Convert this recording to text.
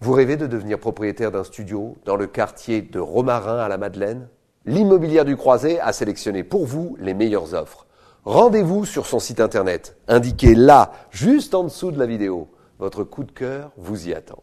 Vous rêvez de devenir propriétaire d'un studio dans le quartier de Romarin à la Madeleine L'immobilière du Croisé a sélectionné pour vous les meilleures offres. Rendez-vous sur son site internet, indiqué là, juste en dessous de la vidéo. Votre coup de cœur vous y attend.